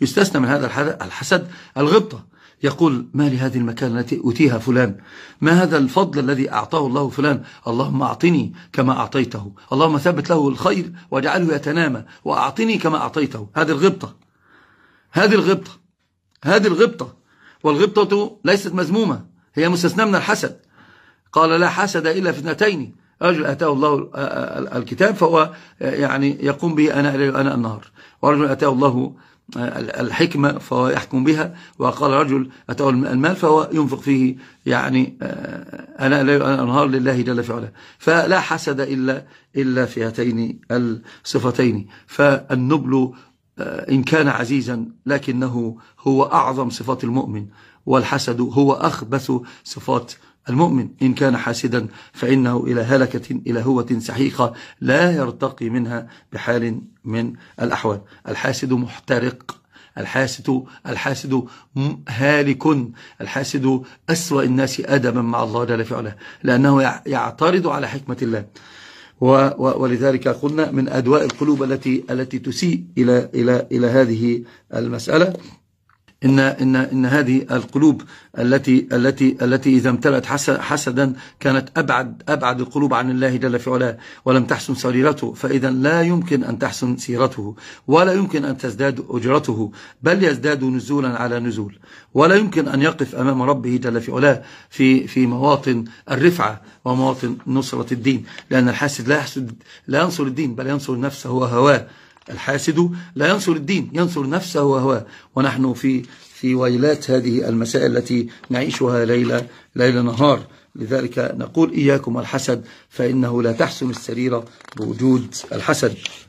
يستثنى من هذا الحسد الغبطة يقول ما لهذه المكان التي أتيها فلان ما هذا الفضل الذي أعطاه الله فلان اللهم أعطني كما أعطيته اللهم ثبت له الخير واجعله يتنامى وأعطني كما أعطيته هذه الغبطة هذه الغبطة هذه الغبطة والغبطة ليست مذمومة هي مستثنى من الحسد قال لا حسد إلا في اثنتين رجل أتاه الله الكتاب فهو يعني يقوم به أنا الليل وأنا النهار ورجل أتاه الله الحكمة فهو يحكم بها وقال رجل أتاه المال فهو ينفق فيه يعني أنا الليل وأنا النهار لله جل في علاه فلا حسد إلا, إلا في هاتين الصفتين فالنبل إن كان عزيزا لكنه هو أعظم صفات المؤمن والحسد هو أخبث صفات المؤمن إن كان حاسدا فإنه إلى هلكة إلى هوة سحيقة لا يرتقي منها بحال من الأحوال الحاسد محترق الحاسد الحاسد هالك الحاسد أسوأ الناس أدبا مع الله جل في علاه لأنه يعترض على حكمة الله ولذلك قلنا من أدواء القلوب التي التي تسيء إلى إلى إلى هذه المسألة إن إن إن هذه القلوب التي التي التي إذا امتلأت حسدا كانت أبعد أبعد القلوب عن الله جل في علاه ولم تحسن سريرته فإذا لا يمكن أن تحسن سيرته ولا يمكن أن تزداد أجرته بل يزداد نزولا على نزول ولا يمكن أن يقف أمام ربه جل في علاه في في مواطن الرفعة ومواطن نصرة الدين لأن الحاسد لا يحسد لا ينصر الدين بل ينصر نفسه وهواه الحاسد لا ينصر الدين ينصر نفسه وهواه ونحن في في ويلات هذه المسائل التي نعيشها ليلة ليل نهار لذلك نقول إياكم الحسد فإنه لا تحسن السريرة بوجود الحسد